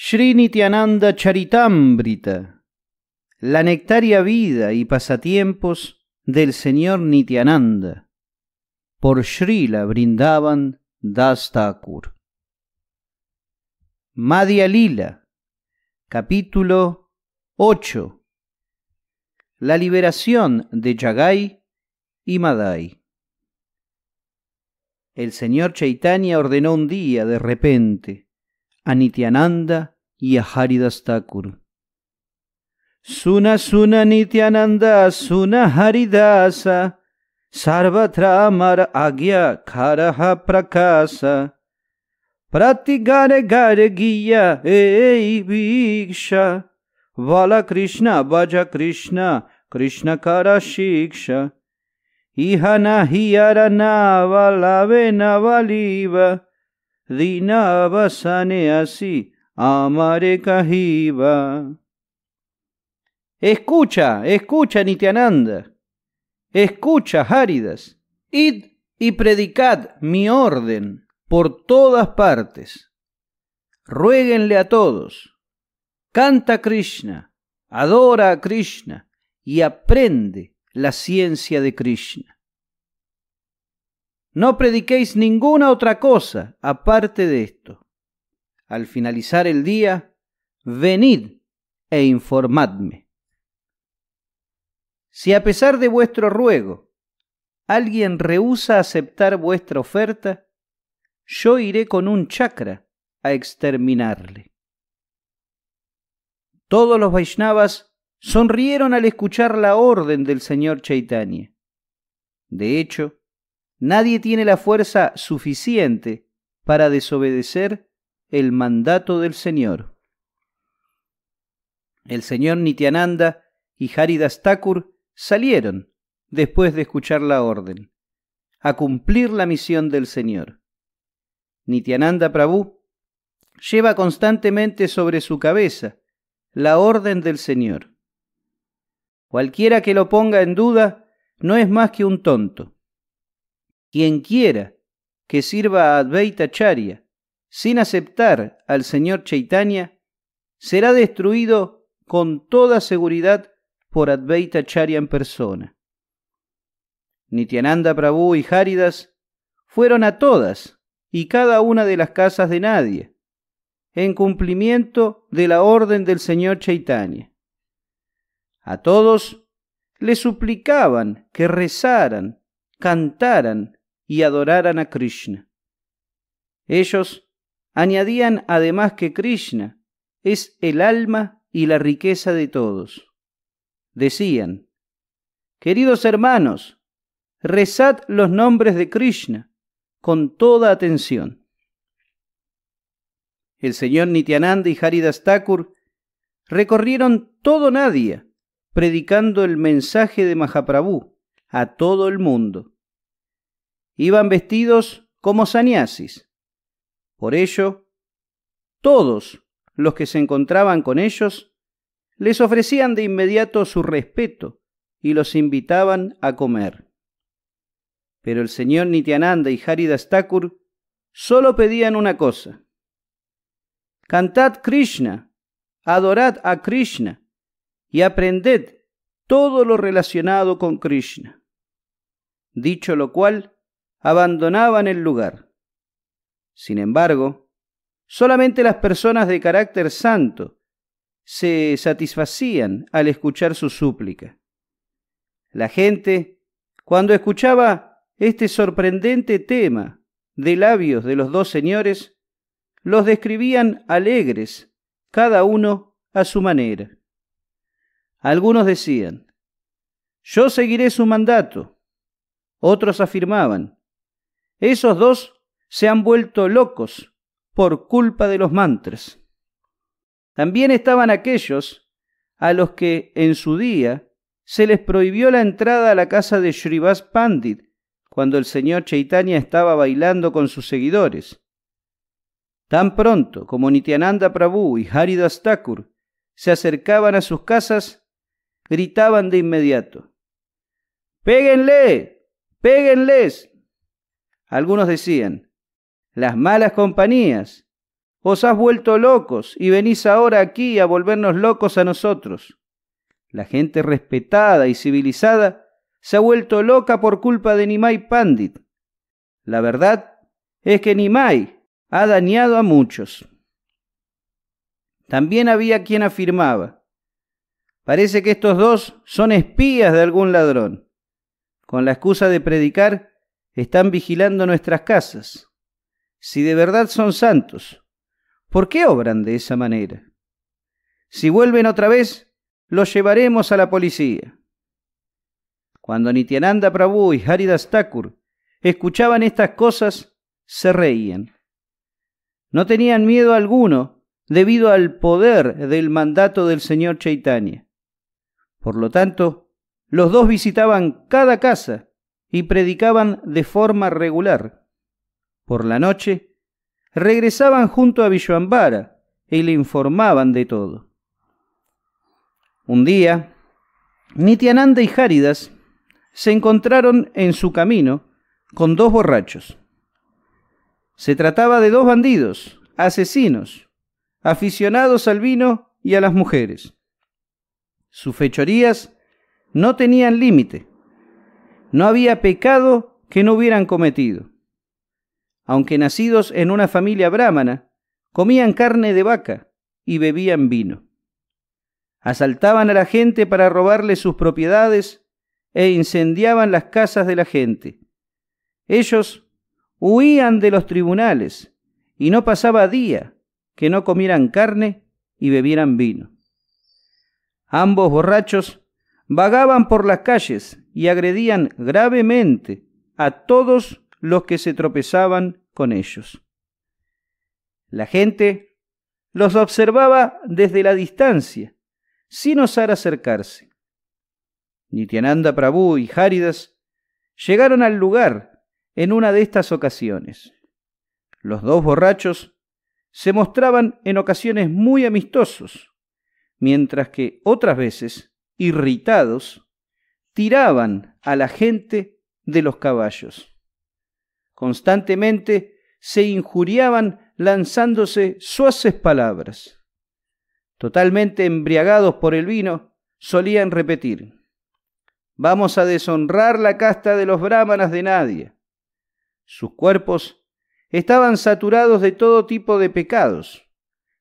Sri Nityananda la nectaria vida y pasatiempos del señor Nityananda, por Srila brindaban Das Thakur. Madhya Lila, capítulo 8. La liberación de Jagai y Madai. El señor Chaitanya ordenó un día de repente a Nityananda y a Haridas Thakur. Suna Suna Nityananda Suna Haridasa Sarvatra Mar Agya Karaha Prakasa Prati Gare Gare Giya Ei Viksha Vala Krishna Bhaja Krishna Krishna Kara Shiksha Ihana Hiyarana Valave Navaliva sane así, amare Escucha, escucha, Nityananda. Escucha, Haridas, Id y predicad mi orden por todas partes. Ruéguenle a todos. Canta Krishna, adora a Krishna y aprende la ciencia de Krishna. No prediquéis ninguna otra cosa aparte de esto. Al finalizar el día, venid e informadme. Si a pesar de vuestro ruego alguien rehúsa aceptar vuestra oferta, yo iré con un chakra a exterminarle. Todos los Vaishnavas sonrieron al escuchar la orden del señor Chaitanya. De hecho, Nadie tiene la fuerza suficiente para desobedecer el mandato del Señor. El señor Nityananda y Haridas Thakur salieron, después de escuchar la orden, a cumplir la misión del Señor. Nityananda Prabhu lleva constantemente sobre su cabeza la orden del Señor. Cualquiera que lo ponga en duda no es más que un tonto quien quiera que sirva a Advaita Acharya sin aceptar al señor Chaitanya será destruido con toda seguridad por Advaita Acharya en persona. Nityananda Prabhu y Haridas fueron a todas y cada una de las casas de nadie, en cumplimiento de la orden del señor Chaitanya. A todos le suplicaban que rezaran, cantaran y adoraran a Krishna. Ellos añadían además que Krishna es el alma y la riqueza de todos. Decían, queridos hermanos, rezad los nombres de Krishna con toda atención. El señor Nityananda y Haridastakur Thakur recorrieron todo Nadia, predicando el mensaje de Mahaprabhu a todo el mundo iban vestidos como saniasis. Por ello, todos los que se encontraban con ellos les ofrecían de inmediato su respeto y los invitaban a comer. Pero el señor Nityananda y Haridas Thakur solo pedían una cosa. Cantad Krishna, adorad a Krishna y aprended todo lo relacionado con Krishna. Dicho lo cual, abandonaban el lugar. Sin embargo, solamente las personas de carácter santo se satisfacían al escuchar su súplica. La gente, cuando escuchaba este sorprendente tema de labios de los dos señores, los describían alegres, cada uno a su manera. Algunos decían, yo seguiré su mandato. Otros afirmaban, esos dos se han vuelto locos por culpa de los mantras. También estaban aquellos a los que en su día se les prohibió la entrada a la casa de Shrivas Pandit cuando el señor Chaitanya estaba bailando con sus seguidores. Tan pronto como Nityananda Prabhu y Haridas Thakur se acercaban a sus casas, gritaban de inmediato: ¡Péguenle! ¡Péguenles! Algunos decían, las malas compañías, os has vuelto locos y venís ahora aquí a volvernos locos a nosotros. La gente respetada y civilizada se ha vuelto loca por culpa de Nimai Pandit. La verdad es que Nimai ha dañado a muchos. También había quien afirmaba, parece que estos dos son espías de algún ladrón. Con la excusa de predicar, están vigilando nuestras casas. Si de verdad son santos, ¿por qué obran de esa manera? Si vuelven otra vez, los llevaremos a la policía. Cuando Nityananda Prabhu y Haridas Thakur escuchaban estas cosas, se reían. No tenían miedo alguno debido al poder del mandato del señor Chaitanya. Por lo tanto, los dos visitaban cada casa y predicaban de forma regular. Por la noche, regresaban junto a Villoambara y le informaban de todo. Un día, Nityananda y Járidas se encontraron en su camino con dos borrachos. Se trataba de dos bandidos, asesinos, aficionados al vino y a las mujeres. Sus fechorías no tenían límite. No había pecado que no hubieran cometido. Aunque nacidos en una familia brahmana, comían carne de vaca y bebían vino. Asaltaban a la gente para robarle sus propiedades e incendiaban las casas de la gente. Ellos huían de los tribunales y no pasaba día que no comieran carne y bebieran vino. Ambos borrachos vagaban por las calles y agredían gravemente a todos los que se tropezaban con ellos. La gente los observaba desde la distancia, sin osar acercarse. Nityananda Prabhu y Haridas llegaron al lugar en una de estas ocasiones. Los dos borrachos se mostraban en ocasiones muy amistosos, mientras que otras veces, irritados, tiraban a la gente de los caballos. Constantemente se injuriaban lanzándose suaces palabras. Totalmente embriagados por el vino, solían repetir, Vamos a deshonrar la casta de los brahmanas de nadie. Sus cuerpos estaban saturados de todo tipo de pecados.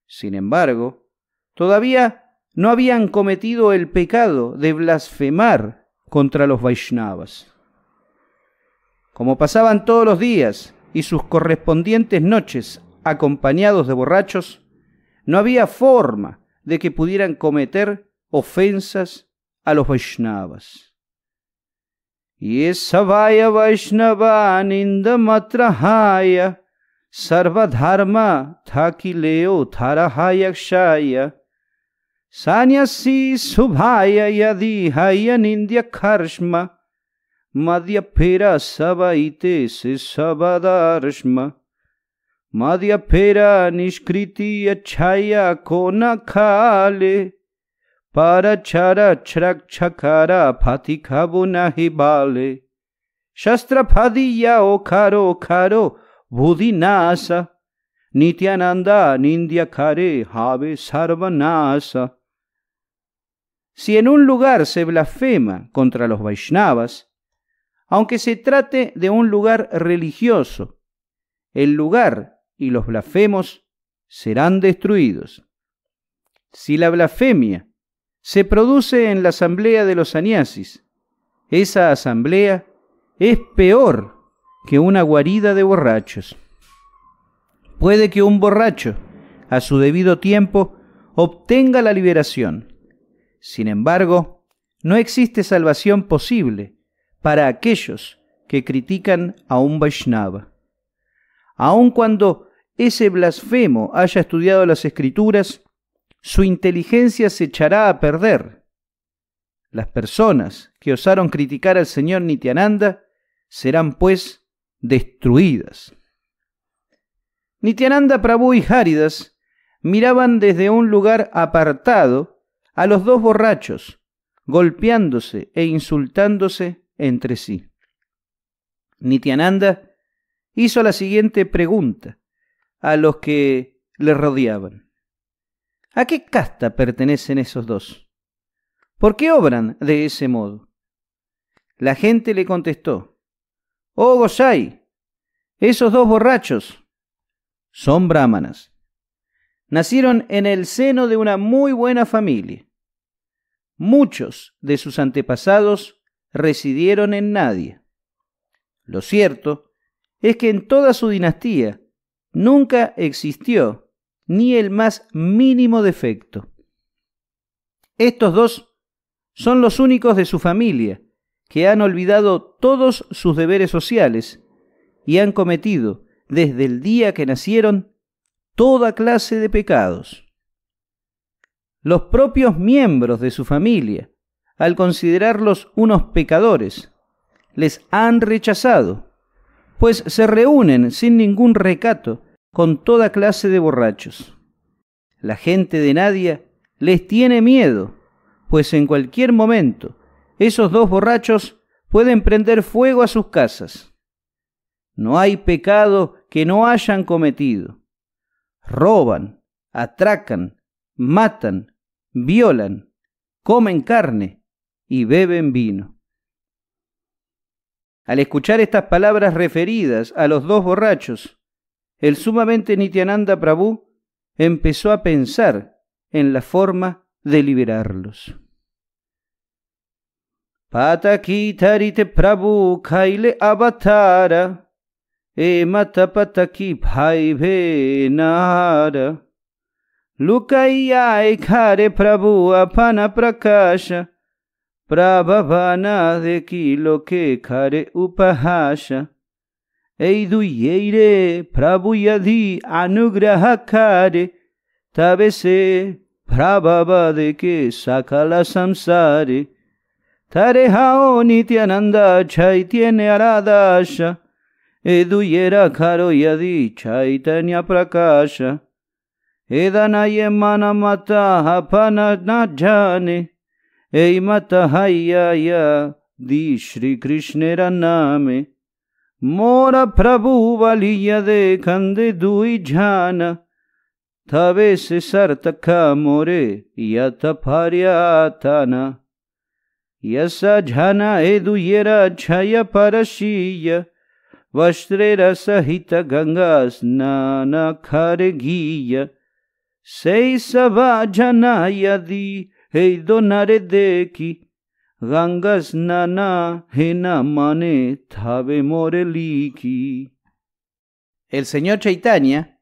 Sin embargo, todavía no habían cometido el pecado de blasfemar contra los Vaishnavas. Como pasaban todos los días y sus correspondientes noches acompañados de borrachos, no había forma de que pudieran cometer ofensas a los Vaishnavas. Y esa vaya Vaishnava Matrahaya Sarvadharma Thakileo Tarahayakshaya सन्यसी शुभाय यदि हयनिन्द्य खर्ष्म मद्यफेर सवैते शिशवदर्ष्म मद्यफेर निष्कृतीय छय को न खाले पर छर छ्रक छखर फति खबु नहि बाले शस्त्र फदीय ओखरो खरो भूधि नास नित्यानंदा निंद्य खरे हावे सर्वनाश Si en un lugar se blasfema contra los Vaishnavas, aunque se trate de un lugar religioso, el lugar y los blasfemos serán destruidos. Si la blasfemia se produce en la asamblea de los Aniasis, esa asamblea es peor que una guarida de borrachos. Puede que un borracho, a su debido tiempo, obtenga la liberación, sin embargo, no existe salvación posible para aquellos que critican a un Vaishnava. Aun cuando ese blasfemo haya estudiado las escrituras, su inteligencia se echará a perder. Las personas que osaron criticar al Señor Nityananda serán pues destruidas. Nityananda Prabhu y Haridas miraban desde un lugar apartado a los dos borrachos, golpeándose e insultándose entre sí. Nityananda hizo la siguiente pregunta a los que le rodeaban. ¿A qué casta pertenecen esos dos? ¿Por qué obran de ese modo? La gente le contestó, Oh Gosai, esos dos borrachos son brahmanas. Nacieron en el seno de una muy buena familia. Muchos de sus antepasados residieron en Nadia. Lo cierto es que en toda su dinastía nunca existió ni el más mínimo defecto. Estos dos son los únicos de su familia que han olvidado todos sus deberes sociales y han cometido, desde el día que nacieron, toda clase de pecados los propios miembros de su familia, al considerarlos unos pecadores, les han rechazado, pues se reúnen sin ningún recato con toda clase de borrachos. La gente de Nadia les tiene miedo, pues en cualquier momento esos dos borrachos pueden prender fuego a sus casas. No hay pecado que no hayan cometido. Roban, atracan, matan, violan, comen carne y beben vino. Al escuchar estas palabras referidas a los dos borrachos, el sumamente Nityananda Prabhu empezó a pensar en la forma de liberarlos. Pataki Prabhu kaile avatara, e लुकैयाय खरे प्रभु अपन प्रकाश प्रभवन लोके খরে उपहास এই দুইয়েই রে প্রভু যদি অনুগ্রহ করে তবে সে প্রভব দেখে সকল সংসারে থরে হাও নিত্যানন্দ চৈতন্য রাধাস এ দুইয়ের খরো যদি চৈতন্য প্রকাশ ಇದನಯೆ ಮನ ಮತ ಹಫನ ನಜನೆ ಐ ಮತ ಹಯ್ಯಯ ದಿ श्री कृष्णेर नामे मोर प्रभु बलिय देखंद दुई जान थवे से सर तखा मोरे यत फर्यातन यस झन एदुयेर छय परशीय वस्त्रेर सहित गंगा स्नान खरगीय yadi deki Gangas nana mane El señor Chaitanya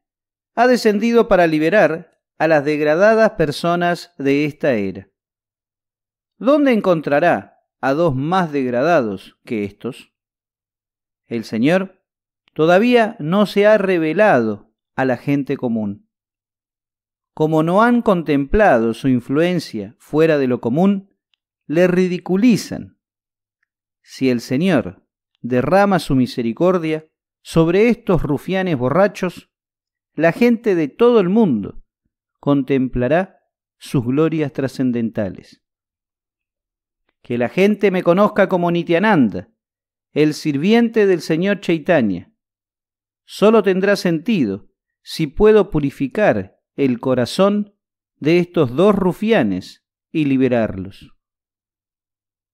ha descendido para liberar a las degradadas personas de esta era. ¿Dónde encontrará a dos más degradados que estos? El Señor todavía no se ha revelado a la gente común como no han contemplado su influencia fuera de lo común, le ridiculizan. Si el Señor derrama su misericordia sobre estos rufianes borrachos, la gente de todo el mundo contemplará sus glorias trascendentales. Que la gente me conozca como Nityananda, el sirviente del Señor Chaitanya. Solo tendrá sentido si puedo purificar el corazón de estos dos rufianes y liberarlos.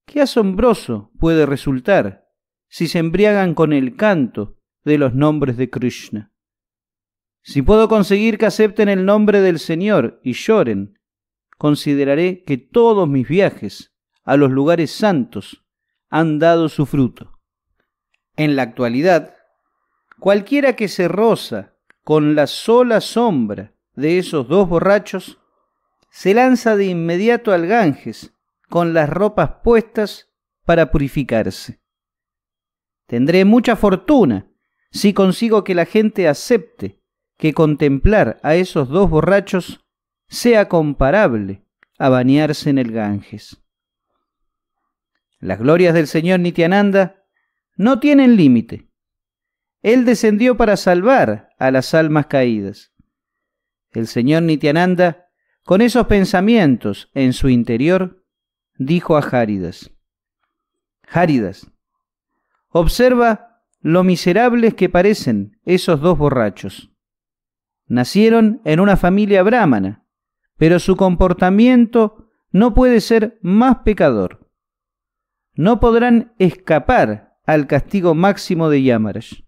Qué asombroso puede resultar si se embriagan con el canto de los nombres de Krishna. Si puedo conseguir que acepten el nombre del Señor y lloren, consideraré que todos mis viajes a los lugares santos han dado su fruto. En la actualidad, cualquiera que se roza con la sola sombra de esos dos borrachos, se lanza de inmediato al Ganges con las ropas puestas para purificarse. Tendré mucha fortuna si consigo que la gente acepte que contemplar a esos dos borrachos sea comparable a bañarse en el Ganges. Las glorias del señor Nityananda no tienen límite. Él descendió para salvar a las almas caídas. El señor Nityananda, con esos pensamientos en su interior, dijo a Járidas, Járidas, observa lo miserables que parecen esos dos borrachos. Nacieron en una familia brahmana, pero su comportamiento no puede ser más pecador. No podrán escapar al castigo máximo de Yamaraj.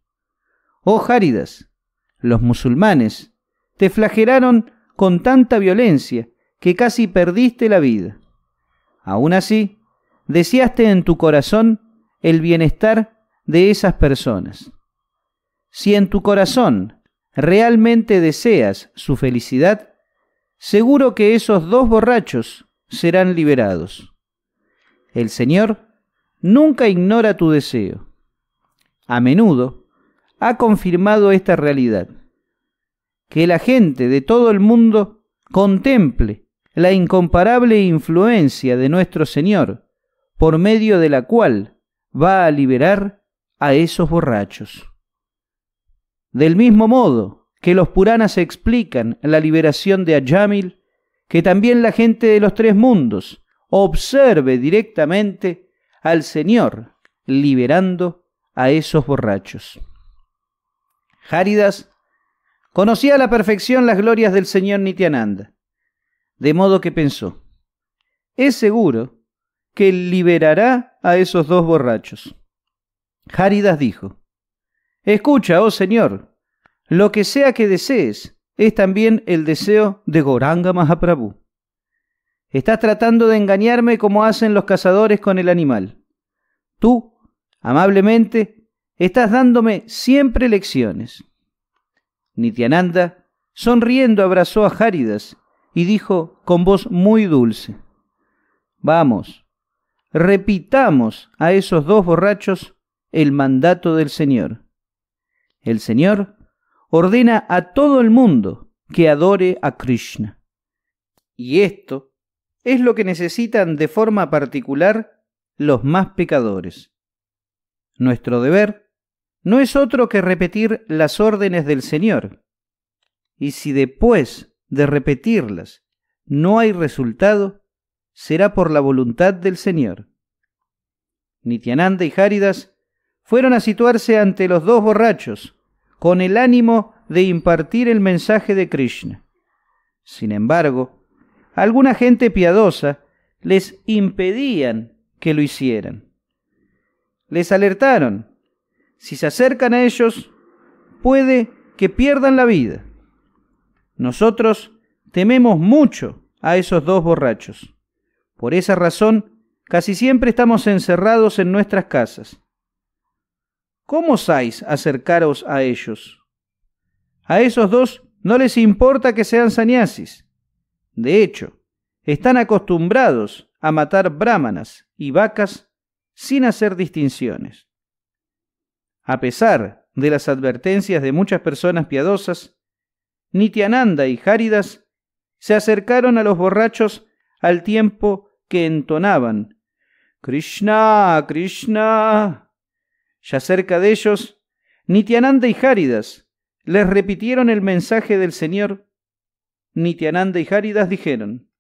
Oh Járidas, los musulmanes te flagelaron con tanta violencia que casi perdiste la vida. Aún así, deseaste en tu corazón el bienestar de esas personas. Si en tu corazón realmente deseas su felicidad, seguro que esos dos borrachos serán liberados. El Señor nunca ignora tu deseo. A menudo ha confirmado esta realidad que la gente de todo el mundo contemple la incomparable influencia de nuestro Señor, por medio de la cual va a liberar a esos borrachos. Del mismo modo que los Puranas explican la liberación de Ayamil, que también la gente de los tres mundos observe directamente al Señor liberando a esos borrachos. Conocía a la perfección las glorias del señor Nityananda, de modo que pensó, es seguro que liberará a esos dos borrachos. Haridas dijo, Escucha, oh Señor, lo que sea que desees es también el deseo de Goranga Mahaprabhu. Estás tratando de engañarme como hacen los cazadores con el animal. Tú, amablemente, estás dándome siempre lecciones. Nityananda, sonriendo, abrazó a Haridas y dijo con voz muy dulce, Vamos, repitamos a esos dos borrachos el mandato del Señor. El Señor ordena a todo el mundo que adore a Krishna. Y esto es lo que necesitan de forma particular los más pecadores. Nuestro deber no es otro que repetir las órdenes del Señor. Y si después de repetirlas no hay resultado, será por la voluntad del Señor. Nityananda y Járidas fueron a situarse ante los dos borrachos, con el ánimo de impartir el mensaje de Krishna. Sin embargo, alguna gente piadosa les impedían que lo hicieran. Les alertaron si se acercan a ellos, puede que pierdan la vida. Nosotros tememos mucho a esos dos borrachos. Por esa razón, casi siempre estamos encerrados en nuestras casas. ¿Cómo osáis acercaros a ellos? A esos dos no les importa que sean saniasis. De hecho, están acostumbrados a matar brahmanas y vacas sin hacer distinciones a pesar de las advertencias de muchas personas piadosas, Nityananda y Járidas se acercaron a los borrachos al tiempo que entonaban Krishna, Krishna. Ya cerca de ellos, Nityananda y Járidas les repitieron el mensaje del Señor. Nityananda y Járidas dijeron: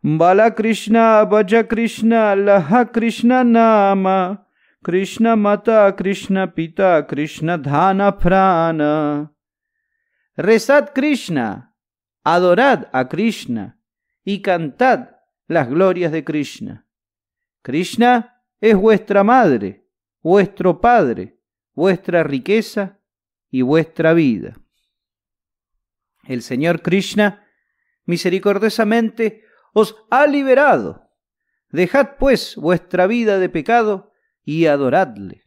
Bala Krishna, Vaya Krishna, Laha Krishna Nama. Krishna mata, Krishna pita, Krishna dhana prana. Rezad Krishna, adorad a Krishna y cantad las glorias de Krishna. Krishna es vuestra madre, vuestro padre, vuestra riqueza y vuestra vida. El Señor Krishna misericordiosamente os ha liberado. Dejad pues vuestra vida de pecado y adoradle.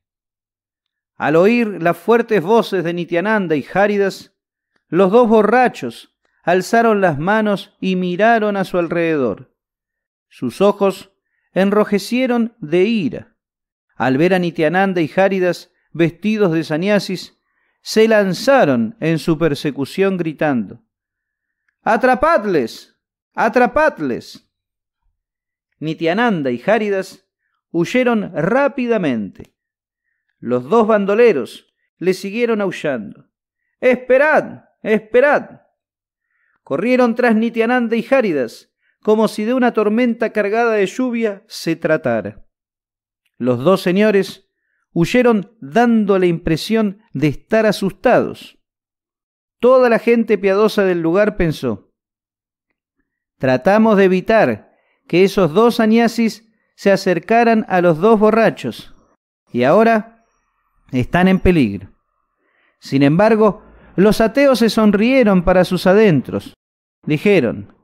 Al oír las fuertes voces de Nityananda y Járidas, los dos borrachos alzaron las manos y miraron a su alrededor. Sus ojos enrojecieron de ira. Al ver a Nityananda y Járidas vestidos de zaniasis, se lanzaron en su persecución gritando: ¡Atrapadles! ¡Atrapadles! Nityananda y Járidas huyeron rápidamente. Los dos bandoleros le siguieron aullando. ¡Esperad! ¡Esperad! Corrieron tras Nitiananda y Járidas, como si de una tormenta cargada de lluvia se tratara. Los dos señores huyeron dando la impresión de estar asustados. Toda la gente piadosa del lugar pensó, tratamos de evitar que esos dos añasis se acercaran a los dos borrachos, y ahora están en peligro. Sin embargo, los ateos se sonrieron para sus adentros. Dijeron,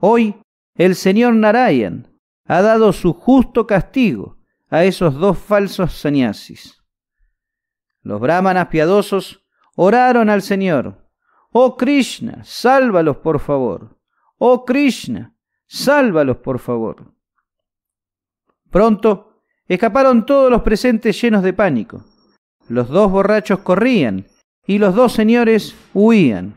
hoy el señor Narayan ha dado su justo castigo a esos dos falsos sanyasis. Los brahmanas piadosos oraron al Señor, Oh Krishna, sálvalos por favor. Oh Krishna, sálvalos por favor. Pronto escaparon todos los presentes llenos de pánico. Los dos borrachos corrían y los dos señores huían.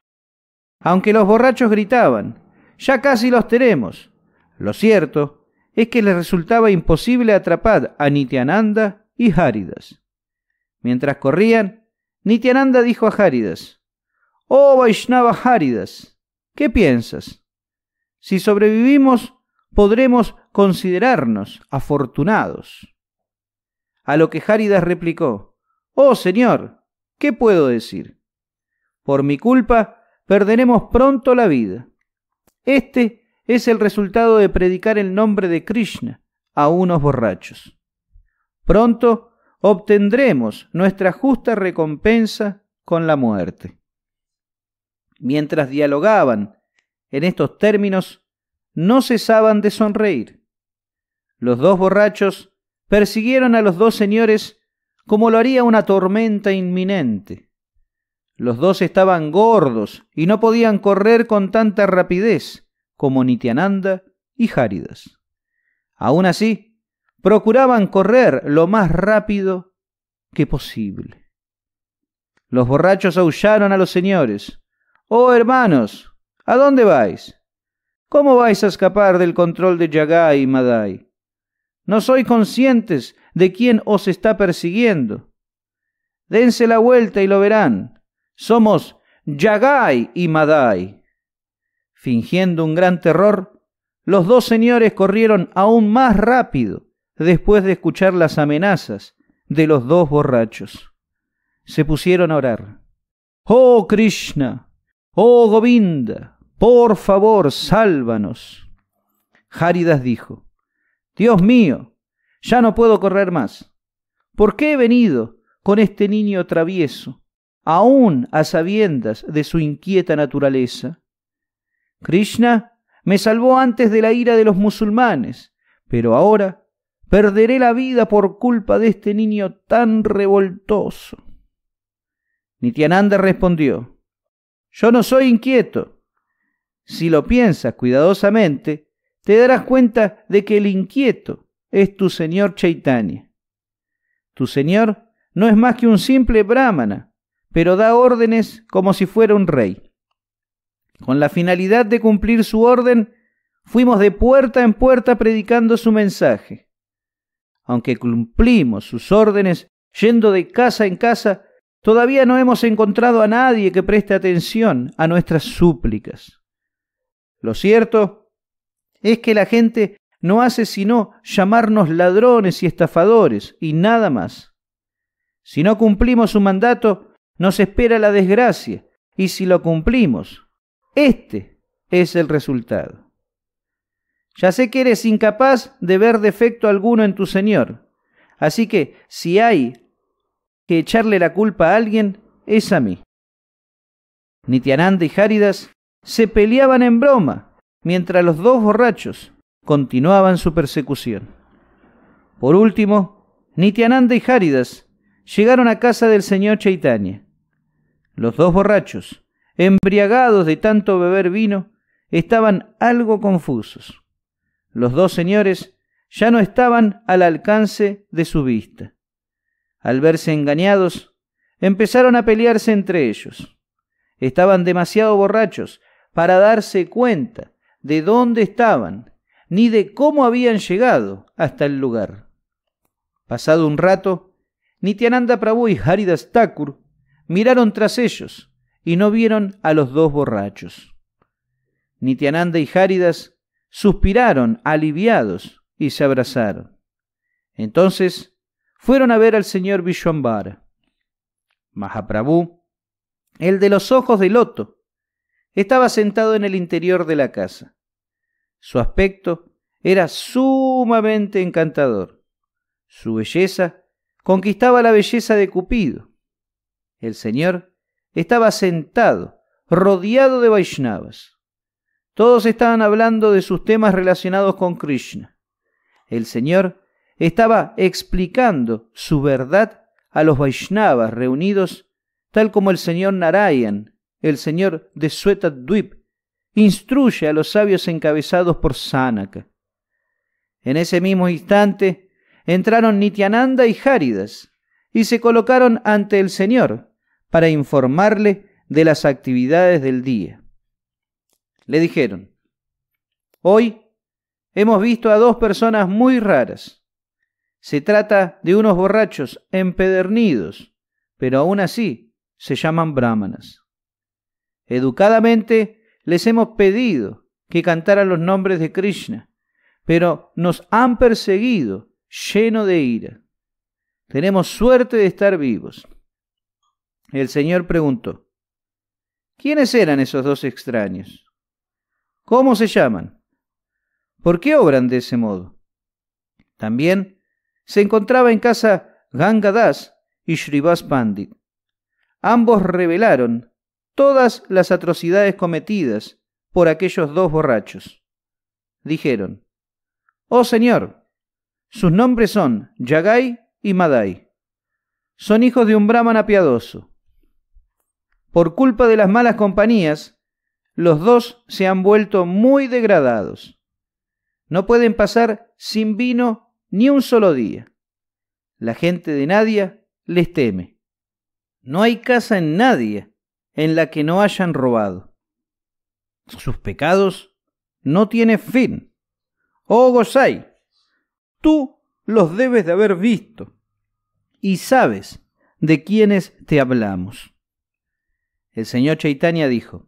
Aunque los borrachos gritaban, ya casi los tenemos. Lo cierto es que les resultaba imposible atrapar a Nityananda y Haridas. Mientras corrían, Nityananda dijo a Haridas, Oh Vaishnava Haridas, ¿qué piensas? Si sobrevivimos, podremos considerarnos afortunados. A lo que Jaridas replicó, Oh Señor, ¿qué puedo decir? Por mi culpa perderemos pronto la vida. Este es el resultado de predicar el nombre de Krishna a unos borrachos. Pronto obtendremos nuestra justa recompensa con la muerte. Mientras dialogaban en estos términos, no cesaban de sonreír. Los dos borrachos persiguieron a los dos señores como lo haría una tormenta inminente. Los dos estaban gordos y no podían correr con tanta rapidez como Nityananda y Járidas. Aún así, procuraban correr lo más rápido que posible. Los borrachos aullaron a los señores. Oh hermanos, ¿a dónde vais? ¿Cómo vais a escapar del control de Yagai y Madai? No sois conscientes de quién os está persiguiendo. Dense la vuelta y lo verán. Somos Yagai y Madai. Fingiendo un gran terror, los dos señores corrieron aún más rápido después de escuchar las amenazas de los dos borrachos. Se pusieron a orar. Oh Krishna, oh Govinda, por favor, sálvanos. Járidas dijo, Dios mío, ya no puedo correr más. ¿Por qué he venido con este niño travieso, aún a sabiendas de su inquieta naturaleza? Krishna me salvó antes de la ira de los musulmanes, pero ahora perderé la vida por culpa de este niño tan revoltoso. Nityananda respondió, Yo no soy inquieto, si lo piensas cuidadosamente, te darás cuenta de que el inquieto es tu señor Chaitanya. Tu señor no es más que un simple brahmana, pero da órdenes como si fuera un rey. Con la finalidad de cumplir su orden, fuimos de puerta en puerta predicando su mensaje. Aunque cumplimos sus órdenes yendo de casa en casa, todavía no hemos encontrado a nadie que preste atención a nuestras súplicas. Lo cierto es que la gente no hace sino llamarnos ladrones y estafadores, y nada más. Si no cumplimos su mandato, nos espera la desgracia, y si lo cumplimos, este es el resultado. Ya sé que eres incapaz de ver defecto alguno en tu Señor, así que si hay que echarle la culpa a alguien, es a mí. Nitiananda y Járidas se peleaban en broma, mientras los dos borrachos continuaban su persecución. Por último, Nitiananda y Járidas llegaron a casa del señor Chaitanya. Los dos borrachos, embriagados de tanto beber vino, estaban algo confusos. Los dos señores ya no estaban al alcance de su vista. Al verse engañados, empezaron a pelearse entre ellos. Estaban demasiado borrachos para darse cuenta de dónde estaban, ni de cómo habían llegado hasta el lugar. Pasado un rato, Nitiananda Prabhu y Haridas Thakur miraron tras ellos y no vieron a los dos borrachos. Nitiananda y Haridas suspiraron aliviados y se abrazaron. Entonces fueron a ver al señor Vishwambara. Mahaprabhu, el de los ojos de loto, estaba sentado en el interior de la casa. Su aspecto era sumamente encantador. Su belleza conquistaba la belleza de Cupido. El señor estaba sentado, rodeado de Vaishnavas. Todos estaban hablando de sus temas relacionados con Krishna. El señor estaba explicando su verdad a los Vaishnavas reunidos, tal como el señor Narayan el señor de Dwip instruye a los sabios encabezados por Sánaka. En ese mismo instante entraron Nityananda y Járidas y se colocaron ante el Señor para informarle de las actividades del día. Le dijeron, hoy hemos visto a dos personas muy raras. Se trata de unos borrachos empedernidos, pero aún así se llaman brahmanas. Educadamente les hemos pedido que cantaran los nombres de Krishna, pero nos han perseguido lleno de ira. Tenemos suerte de estar vivos. El Señor preguntó, ¿quiénes eran esos dos extraños? ¿Cómo se llaman? ¿Por qué obran de ese modo? También se encontraba en casa Gangadas y Shrivas Pandit. Ambos revelaron todas las atrocidades cometidas por aquellos dos borrachos. Dijeron, Oh Señor, sus nombres son Yagai y Madai. Son hijos de un brahman apiadoso. Por culpa de las malas compañías, los dos se han vuelto muy degradados. No pueden pasar sin vino ni un solo día. La gente de Nadia les teme. No hay casa en nadie en la que no hayan robado. Sus pecados no tienen fin. Oh Gosai, tú los debes de haber visto y sabes de quiénes te hablamos. El señor Chaitanya dijo,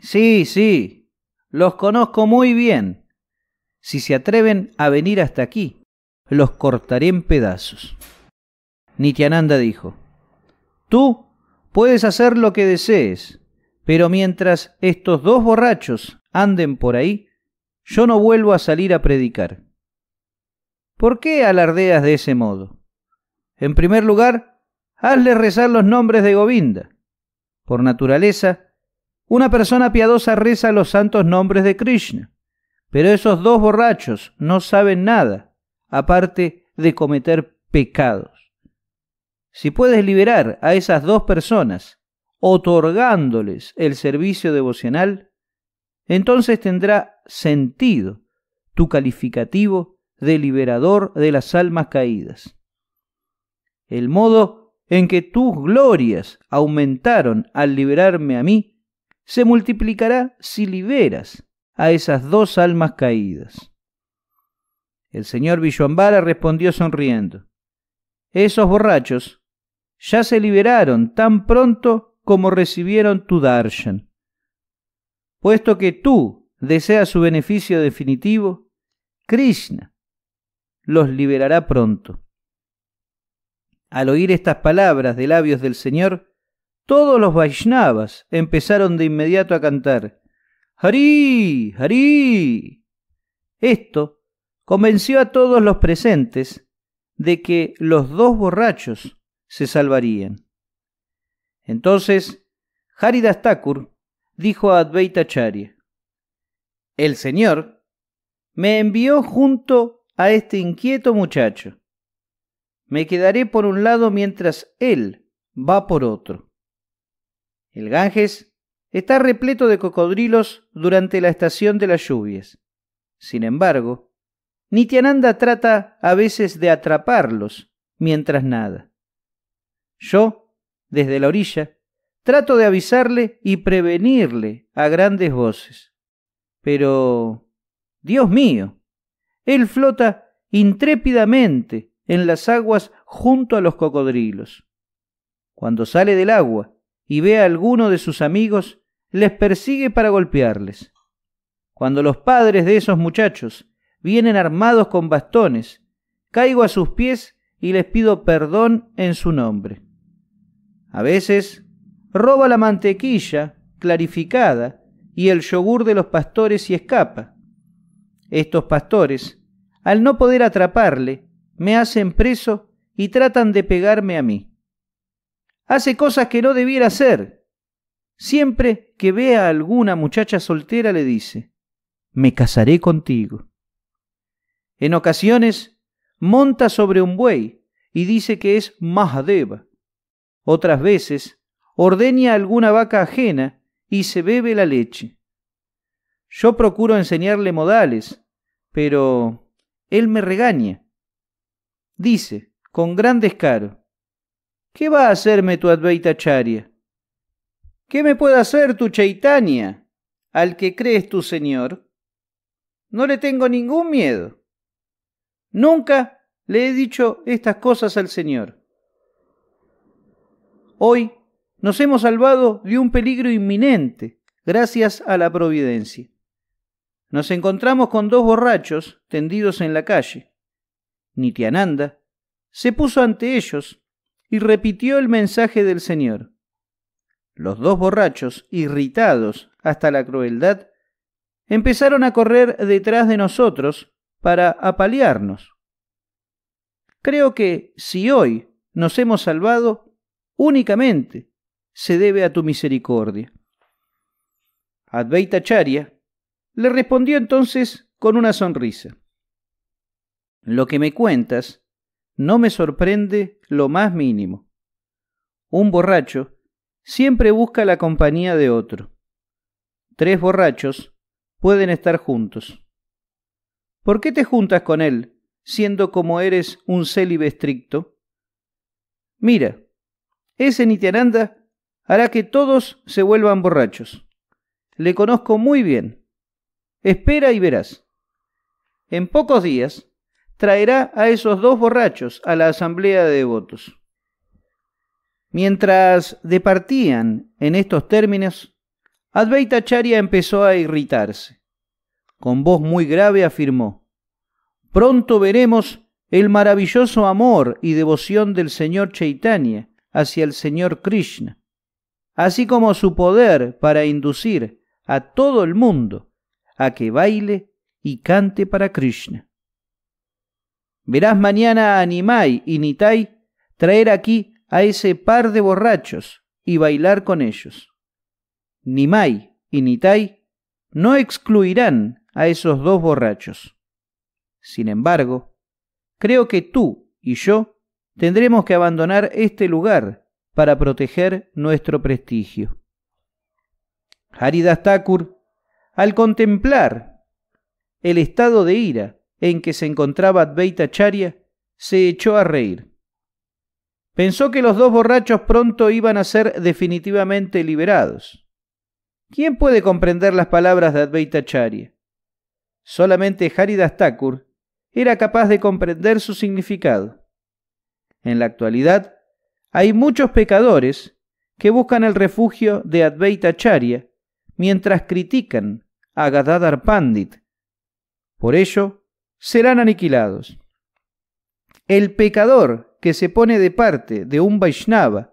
Sí, sí, los conozco muy bien. Si se atreven a venir hasta aquí, los cortaré en pedazos. Nityananda dijo, Tú Puedes hacer lo que desees, pero mientras estos dos borrachos anden por ahí, yo no vuelvo a salir a predicar. ¿Por qué alardeas de ese modo? En primer lugar, hazle rezar los nombres de Govinda. Por naturaleza, una persona piadosa reza los santos nombres de Krishna, pero esos dos borrachos no saben nada, aparte de cometer pecados. Si puedes liberar a esas dos personas otorgándoles el servicio devocional, entonces tendrá sentido tu calificativo de liberador de las almas caídas. El modo en que tus glorias aumentaron al liberarme a mí, se multiplicará si liberas a esas dos almas caídas. El señor Villambara respondió sonriendo. Esos borrachos ya se liberaron tan pronto como recibieron tu darshan. Puesto que tú deseas su beneficio definitivo, Krishna los liberará pronto. Al oír estas palabras de labios del Señor, todos los Vaishnavas empezaron de inmediato a cantar Hari, Hari. Esto convenció a todos los presentes de que los dos borrachos se salvarían. Entonces, Haridas Thakur dijo a Advaita El Señor me envió junto a este inquieto muchacho. Me quedaré por un lado mientras él va por otro. El Ganges está repleto de cocodrilos durante la estación de las lluvias. Sin embargo, Nityananda trata a veces de atraparlos mientras nada. Yo, desde la orilla, trato de avisarle y prevenirle a grandes voces. Pero, Dios mío, él flota intrépidamente en las aguas junto a los cocodrilos. Cuando sale del agua y ve a alguno de sus amigos, les persigue para golpearles. Cuando los padres de esos muchachos vienen armados con bastones, caigo a sus pies y les pido perdón en su nombre. A veces roba la mantequilla clarificada y el yogur de los pastores y escapa. Estos pastores, al no poder atraparle, me hacen preso y tratan de pegarme a mí. Hace cosas que no debiera hacer. Siempre que vea a alguna muchacha soltera le dice, me casaré contigo. En ocasiones monta sobre un buey y dice que es Mahadeva. Otras veces ordeña alguna vaca ajena y se bebe la leche. Yo procuro enseñarle modales, pero él me regaña. Dice, con gran descaro, ¿qué va a hacerme tu charia? ¿Qué me puede hacer tu Chaitania, al que crees tu Señor? No le tengo ningún miedo. Nunca le he dicho estas cosas al Señor. Hoy nos hemos salvado de un peligro inminente, gracias a la providencia. Nos encontramos con dos borrachos tendidos en la calle. Nityananda se puso ante ellos y repitió el mensaje del Señor. Los dos borrachos, irritados hasta la crueldad, empezaron a correr detrás de nosotros para apalearnos. Creo que si hoy nos hemos salvado únicamente se debe a tu misericordia. Advaitacharya le respondió entonces con una sonrisa. Lo que me cuentas no me sorprende lo más mínimo. Un borracho siempre busca la compañía de otro. Tres borrachos pueden estar juntos. ¿Por qué te juntas con él, siendo como eres un célibe estricto? Mira, ese Nityananda hará que todos se vuelvan borrachos. Le conozco muy bien. Espera y verás. En pocos días traerá a esos dos borrachos a la asamblea de devotos. Mientras departían en estos términos, Advaita Charia empezó a irritarse. Con voz muy grave afirmó: Pronto veremos el maravilloso amor y devoción del señor Chaitanya hacia el Señor Krishna, así como su poder para inducir a todo el mundo a que baile y cante para Krishna. Verás mañana a Nimai y Nitai traer aquí a ese par de borrachos y bailar con ellos. Nimai y Nitai no excluirán a esos dos borrachos. Sin embargo, creo que tú y yo Tendremos que abandonar este lugar para proteger nuestro prestigio. Haridas Thakur, al contemplar el estado de ira en que se encontraba Advaita Charya, se echó a reír. Pensó que los dos borrachos pronto iban a ser definitivamente liberados. ¿Quién puede comprender las palabras de Advaita Charya? Solamente Haridas Thakur era capaz de comprender su significado. En la actualidad, hay muchos pecadores que buscan el refugio de Advaita Acharya mientras critican a Gadadhar Pandit. Por ello, serán aniquilados. El pecador que se pone de parte de un Vaishnava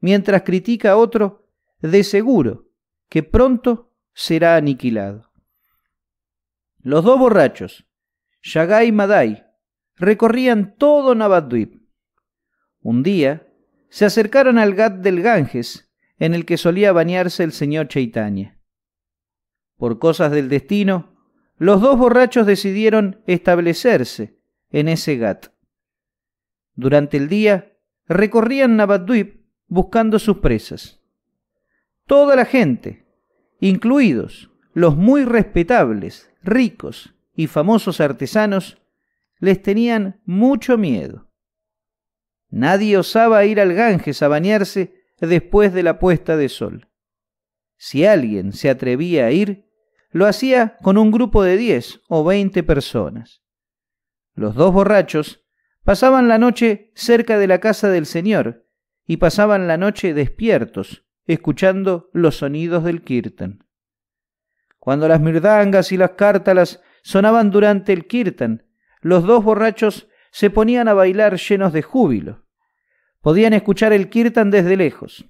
mientras critica a otro, de seguro que pronto será aniquilado. Los dos borrachos, Shagai y Madai, recorrían todo Navadvip. Un día, se acercaron al Gat del Ganges, en el que solía bañarse el señor Chaitanya. Por cosas del destino, los dos borrachos decidieron establecerse en ese Gat. Durante el día, recorrían Navadvip buscando sus presas. Toda la gente, incluidos los muy respetables, ricos y famosos artesanos, les tenían mucho miedo. Nadie osaba ir al Ganges a bañarse después de la puesta de sol. Si alguien se atrevía a ir, lo hacía con un grupo de diez o veinte personas. Los dos borrachos pasaban la noche cerca de la casa del Señor y pasaban la noche despiertos, escuchando los sonidos del kirtan. Cuando las mirdangas y las cártalas sonaban durante el kirtan, los dos borrachos se ponían a bailar llenos de júbilo. Podían escuchar el kirtan desde lejos.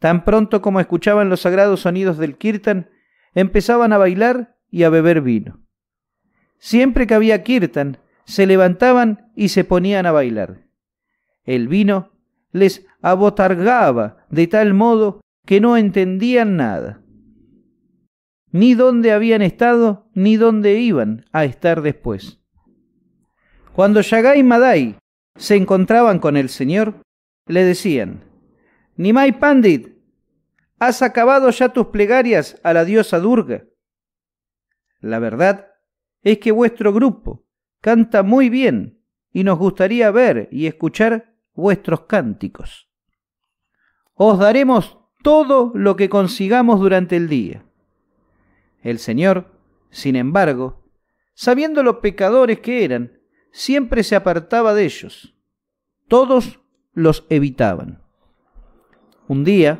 Tan pronto como escuchaban los sagrados sonidos del kirtan, empezaban a bailar y a beber vino. Siempre que había kirtan, se levantaban y se ponían a bailar. El vino les abotargaba de tal modo que no entendían nada, ni dónde habían estado, ni dónde iban a estar después. Cuando Yagai y Madai se encontraban con el Señor, le decían, Nimai Pandit, has acabado ya tus plegarias a la diosa Durga. La verdad es que vuestro grupo canta muy bien y nos gustaría ver y escuchar vuestros cánticos. Os daremos todo lo que consigamos durante el día. El Señor, sin embargo, sabiendo los pecadores que eran, siempre se apartaba de ellos. Todos los evitaban. Un día,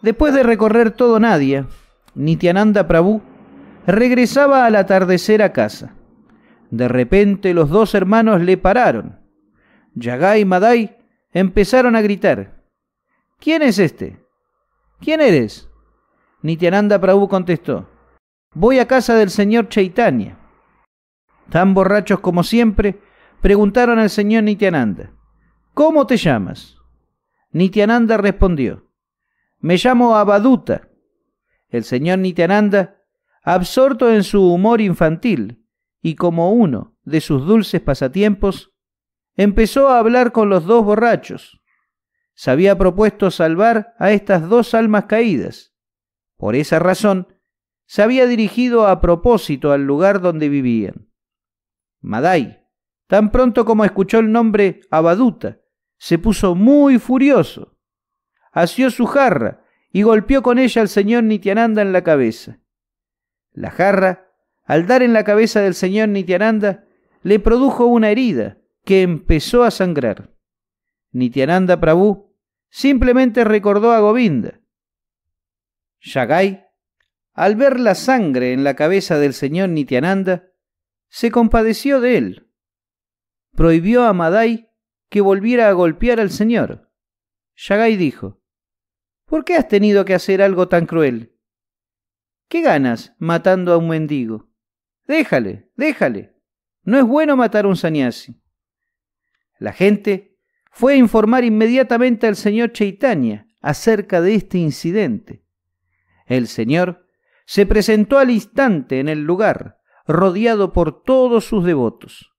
después de recorrer todo Nadia, Nityananda Prabhu regresaba al atardecer a casa. De repente los dos hermanos le pararon. Yagai y Madai empezaron a gritar. ¿Quién es este? ¿Quién eres? Nityananda Prabhu contestó. Voy a casa del señor Chaitanya tan borrachos como siempre, preguntaron al señor Nityananda, ¿Cómo te llamas? Nityananda respondió, Me llamo Abaduta. El señor Nityananda, absorto en su humor infantil y como uno de sus dulces pasatiempos, empezó a hablar con los dos borrachos. Se había propuesto salvar a estas dos almas caídas. Por esa razón, se había dirigido a propósito al lugar donde vivían. Madai, tan pronto como escuchó el nombre Abaduta, se puso muy furioso. Asió su jarra y golpeó con ella al señor Nityananda en la cabeza. La jarra, al dar en la cabeza del señor Nityananda, le produjo una herida que empezó a sangrar. Nityananda Prabhu simplemente recordó a Govinda. Yagai, al ver la sangre en la cabeza del señor Nityananda, se compadeció de él. Prohibió a Madai que volviera a golpear al señor. Yagai dijo, ¿Por qué has tenido que hacer algo tan cruel? ¿Qué ganas matando a un mendigo? Déjale, déjale. No es bueno matar a un sanyasi. La gente fue a informar inmediatamente al señor Cheitania acerca de este incidente. El señor se presentó al instante en el lugar rodeado por todos sus devotos.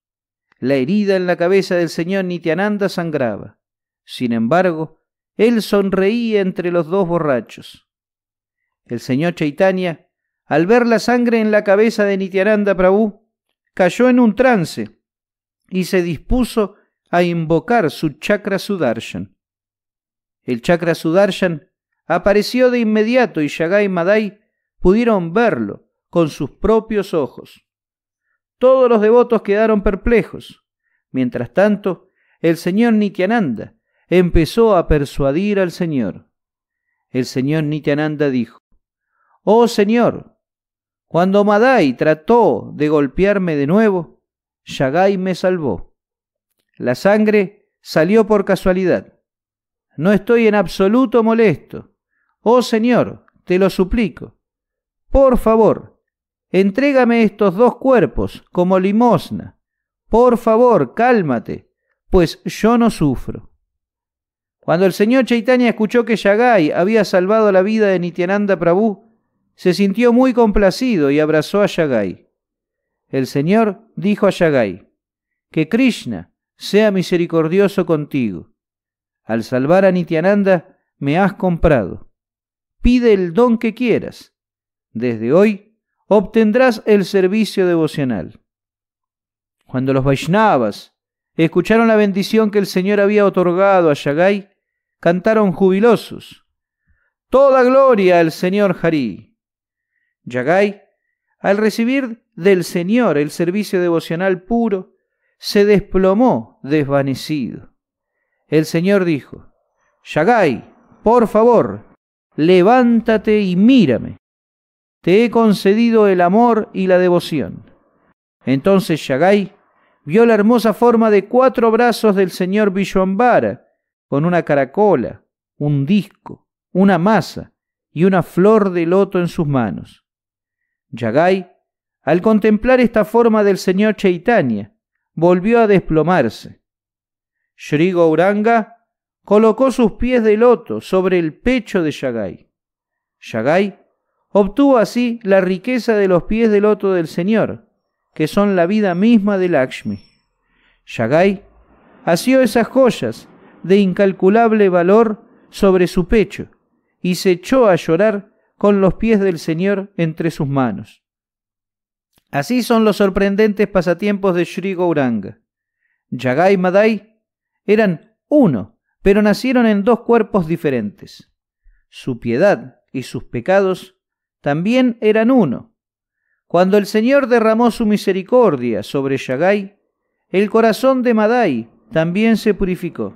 La herida en la cabeza del señor Nityananda sangraba. Sin embargo, él sonreía entre los dos borrachos. El señor Chaitanya, al ver la sangre en la cabeza de Nityananda Prabhu, cayó en un trance y se dispuso a invocar su chakra Sudarshan. El chakra Sudarshan apareció de inmediato y Shagai Madai pudieron verlo con sus propios ojos. Todos los devotos quedaron perplejos. Mientras tanto, el señor Nityananda empezó a persuadir al señor. El señor Nityananda dijo, Oh señor, cuando Madai trató de golpearme de nuevo, Shagai me salvó. La sangre salió por casualidad. No estoy en absoluto molesto. Oh señor, te lo suplico. Por favor, Entrégame estos dos cuerpos como limosna. Por favor, cálmate, pues yo no sufro. Cuando el señor Chaitanya escuchó que Yagai había salvado la vida de Nityananda Prabhu, se sintió muy complacido y abrazó a Yagai. El señor dijo a Yagai, que Krishna sea misericordioso contigo. Al salvar a Nityananda, me has comprado. Pide el don que quieras. Desde hoy obtendrás el servicio devocional. Cuando los Vaishnavas escucharon la bendición que el Señor había otorgado a Yagai, cantaron jubilosos. Toda gloria al Señor Harí. Yagai, al recibir del Señor el servicio devocional puro, se desplomó desvanecido. El Señor dijo, Yagai, por favor, levántate y mírame te he concedido el amor y la devoción. Entonces Shagai vio la hermosa forma de cuatro brazos del señor Vishwambara, con una caracola, un disco, una masa y una flor de loto en sus manos. Yagai, al contemplar esta forma del señor Chaitanya, volvió a desplomarse. Shri uranga colocó sus pies de loto sobre el pecho de Yagai. Yagai Obtuvo así la riqueza de los pies del otro del Señor, que son la vida misma de Lakshmi. Shagai asió esas joyas de incalculable valor sobre su pecho y se echó a llorar con los pies del Señor entre sus manos. Así son los sorprendentes pasatiempos de Sri Gauranga. Yagai y Madai eran uno, pero nacieron en dos cuerpos diferentes. Su piedad y sus pecados también eran uno. Cuando el Señor derramó su misericordia sobre Shagai, el corazón de Madai también se purificó.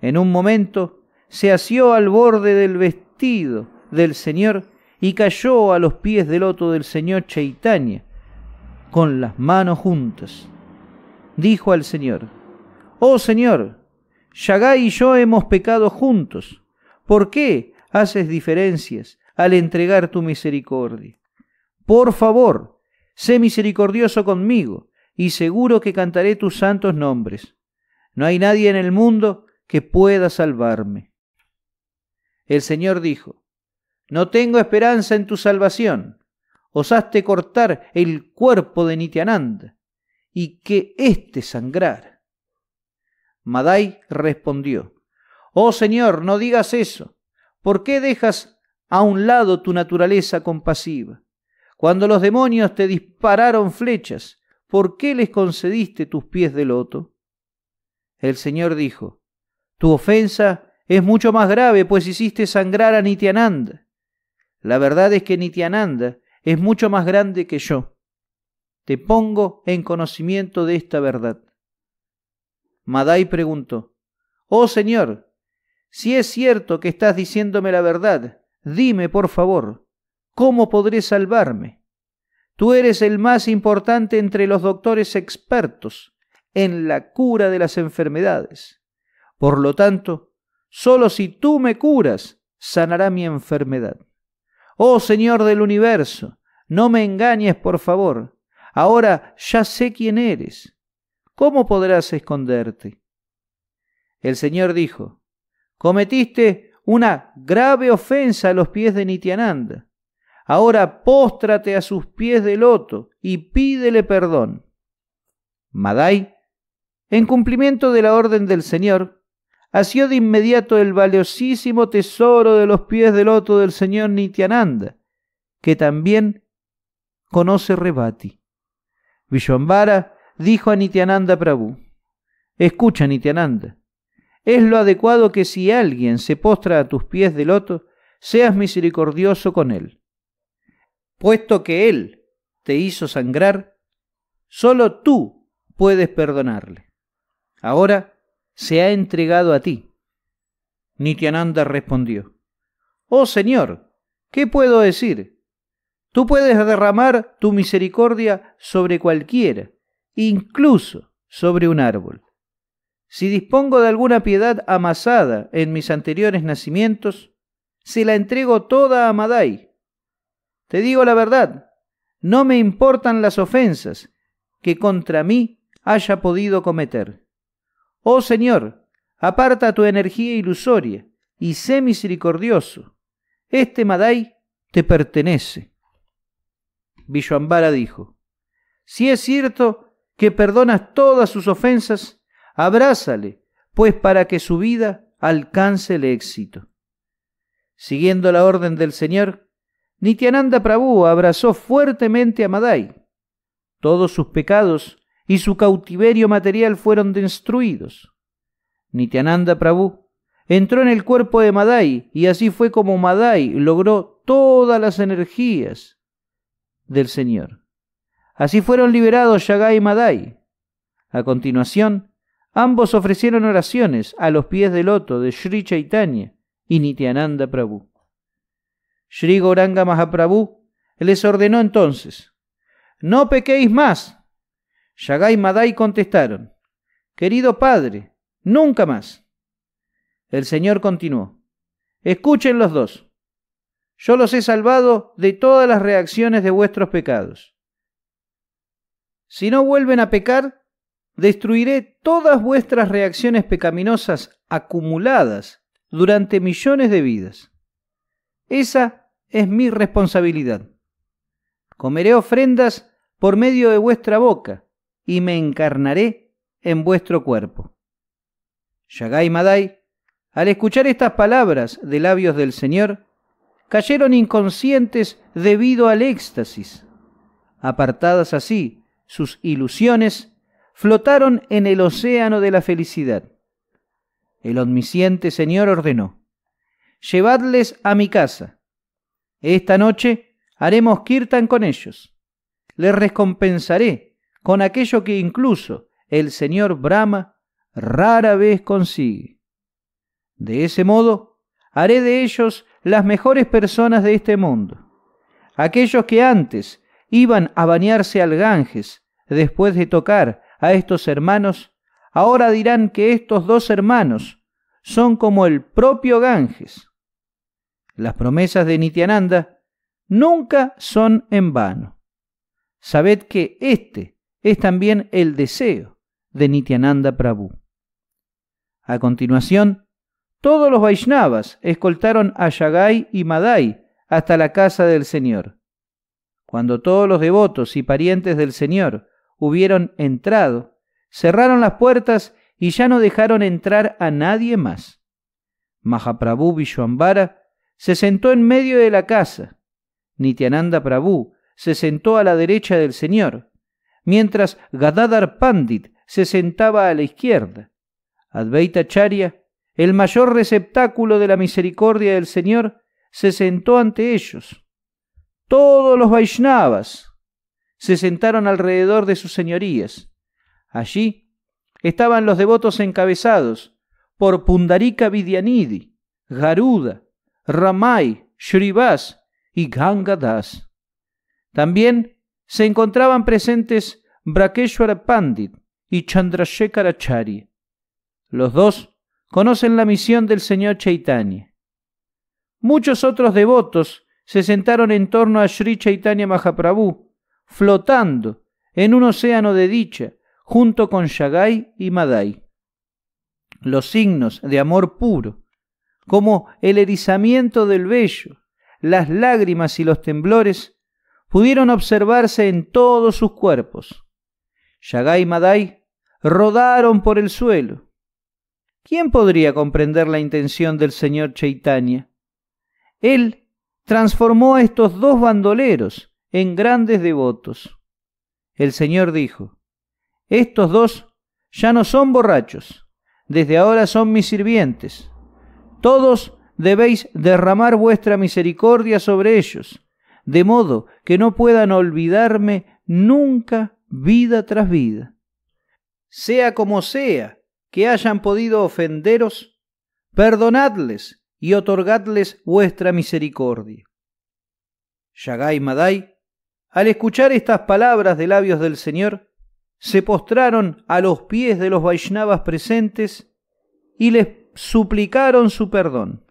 En un momento se asió al borde del vestido del Señor y cayó a los pies del loto del Señor Chaitania, con las manos juntas. Dijo al Señor, Oh Señor, Shagai y yo hemos pecado juntos. ¿Por qué haces diferencias al entregar tu misericordia. Por favor, sé misericordioso conmigo, y seguro que cantaré tus santos nombres. No hay nadie en el mundo que pueda salvarme. El Señor dijo, No tengo esperanza en tu salvación. Osaste cortar el cuerpo de Nityananda y que éste sangrar. Madai respondió, Oh Señor, no digas eso. ¿Por qué dejas a un lado tu naturaleza compasiva. Cuando los demonios te dispararon flechas, ¿por qué les concediste tus pies de loto? El Señor dijo, Tu ofensa es mucho más grave, pues hiciste sangrar a Nitiananda. La verdad es que Nitiananda es mucho más grande que yo. Te pongo en conocimiento de esta verdad. Madai preguntó, Oh Señor, si es cierto que estás diciéndome la verdad, Dime, por favor, ¿cómo podré salvarme? Tú eres el más importante entre los doctores expertos en la cura de las enfermedades. Por lo tanto, solo si tú me curas, sanará mi enfermedad. Oh Señor del universo, no me engañes, por favor. Ahora ya sé quién eres. ¿Cómo podrás esconderte? El Señor dijo, cometiste una grave ofensa a los pies de Nityananda. Ahora póstrate a sus pies de loto y pídele perdón. Madai, en cumplimiento de la orden del Señor, asió de inmediato el valiosísimo tesoro de los pies de loto del señor Nityananda, que también conoce Rebati. Vishwambara dijo a Nityananda Prabhu, Escucha, Nityananda, es lo adecuado que si alguien se postra a tus pies de loto, seas misericordioso con él. Puesto que él te hizo sangrar, solo tú puedes perdonarle. Ahora se ha entregado a ti. Nityananda respondió, Oh Señor, ¿qué puedo decir? Tú puedes derramar tu misericordia sobre cualquiera, incluso sobre un árbol. Si dispongo de alguna piedad amasada en mis anteriores nacimientos, se la entrego toda a Maday. Te digo la verdad, no me importan las ofensas que contra mí haya podido cometer. Oh Señor, aparta tu energía ilusoria y sé misericordioso. Este Maday te pertenece. Villoambara dijo, si es cierto que perdonas todas sus ofensas, abrázale, pues para que su vida alcance el éxito. Siguiendo la orden del Señor, Nityananda Prabhu abrazó fuertemente a Madai. Todos sus pecados y su cautiverio material fueron destruidos. Nityananda Prabhu entró en el cuerpo de Madai y así fue como Madai logró todas las energías del Señor. Así fueron liberados Yagai y Madai. A continuación, Ambos ofrecieron oraciones a los pies del loto de Sri Chaitanya y Nityananda Prabhu. Sri Gauranga Mahaprabhu les ordenó entonces: No pequéis más. Yagai Madai contestaron: Querido padre, nunca más. El Señor continuó: Escuchen los dos. Yo los he salvado de todas las reacciones de vuestros pecados. Si no vuelven a pecar, destruiré todas vuestras reacciones pecaminosas acumuladas durante millones de vidas. Esa es mi responsabilidad. Comeré ofrendas por medio de vuestra boca y me encarnaré en vuestro cuerpo. Shagai Madai, al escuchar estas palabras de labios del Señor, cayeron inconscientes debido al éxtasis, apartadas así sus ilusiones flotaron en el océano de la felicidad. El omnisciente Señor ordenó, Llevadles a mi casa. Esta noche haremos kirtan con ellos. Les recompensaré con aquello que incluso el Señor Brahma rara vez consigue. De ese modo, haré de ellos las mejores personas de este mundo, aquellos que antes iban a bañarse al Ganges después de tocar a estos hermanos, ahora dirán que estos dos hermanos son como el propio Ganges. Las promesas de Nityananda nunca son en vano. Sabed que este es también el deseo de Nityananda Prabhu. A continuación, todos los Vaishnavas escoltaron a Yagai y Madai hasta la casa del Señor. Cuando todos los devotos y parientes del Señor hubieron entrado, cerraron las puertas y ya no dejaron entrar a nadie más. Mahaprabhu Vishwambara se sentó en medio de la casa. Nityananda Prabhu se sentó a la derecha del Señor, mientras Gadadhar Pandit se sentaba a la izquierda. Advaita Charya, el mayor receptáculo de la misericordia del Señor, se sentó ante ellos. Todos los Vaishnavas, se sentaron alrededor de sus señorías. Allí estaban los devotos encabezados por Pundarika Vidyanidhi, Garuda, Ramay, Shrivas y Das. También se encontraban presentes Brakeshwar Pandit y Chandrasekhar Los dos conocen la misión del señor Chaitanya. Muchos otros devotos se sentaron en torno a Sri Chaitanya Mahaprabhu flotando en un océano de dicha, junto con Shagai y Madai. Los signos de amor puro, como el erizamiento del vello, las lágrimas y los temblores, pudieron observarse en todos sus cuerpos. Shagai y Madai rodaron por el suelo. ¿Quién podría comprender la intención del señor Chaitanya? Él transformó a estos dos bandoleros en grandes devotos. El Señor dijo, Estos dos ya no son borrachos, desde ahora son mis sirvientes. Todos debéis derramar vuestra misericordia sobre ellos, de modo que no puedan olvidarme nunca vida tras vida. Sea como sea que hayan podido ofenderos, perdonadles y otorgadles vuestra misericordia. Al escuchar estas palabras de labios del Señor, se postraron a los pies de los Vaishnavas presentes y les suplicaron su perdón.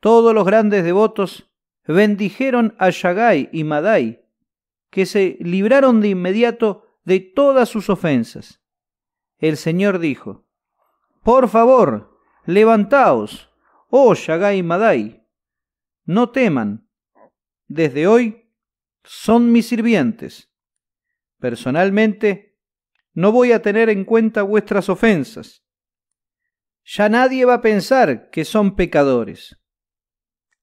Todos los grandes devotos bendijeron a Shagai y Madai, que se libraron de inmediato de todas sus ofensas. El Señor dijo, Por favor, levantaos, oh Shagai y Madai, no teman. Desde hoy son mis sirvientes. Personalmente, no voy a tener en cuenta vuestras ofensas. Ya nadie va a pensar que son pecadores.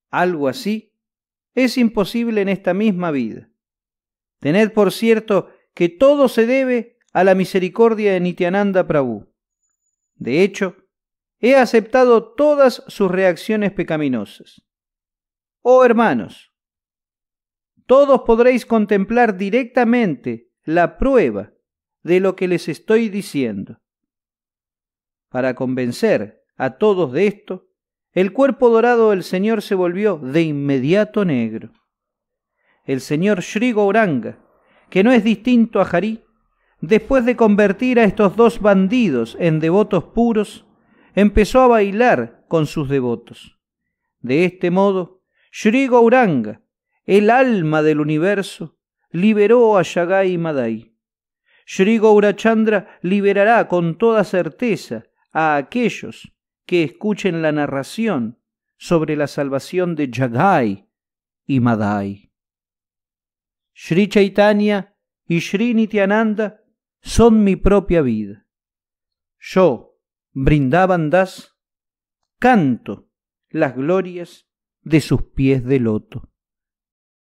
Algo así es imposible en esta misma vida. Tened por cierto que todo se debe a la misericordia de Nityananda Prabhu. De hecho, he aceptado todas sus reacciones pecaminosas. Oh hermanos, todos podréis contemplar directamente la prueba de lo que les estoy diciendo. Para convencer a todos de esto, el cuerpo dorado del Señor se volvió de inmediato negro. El señor shrigo Uranga, que no es distinto a Harí, después de convertir a estos dos bandidos en devotos puros, empezó a bailar con sus devotos. De este modo, shrigo Gauranga el alma del universo, liberó a Yagai Madai. Sri Gaurachandra liberará con toda certeza a aquellos que escuchen la narración sobre la salvación de Yagai y Madai. Sri Chaitanya y Sri Nityananda son mi propia vida. Yo, Brindaban Das, canto las glorias de sus pies de loto.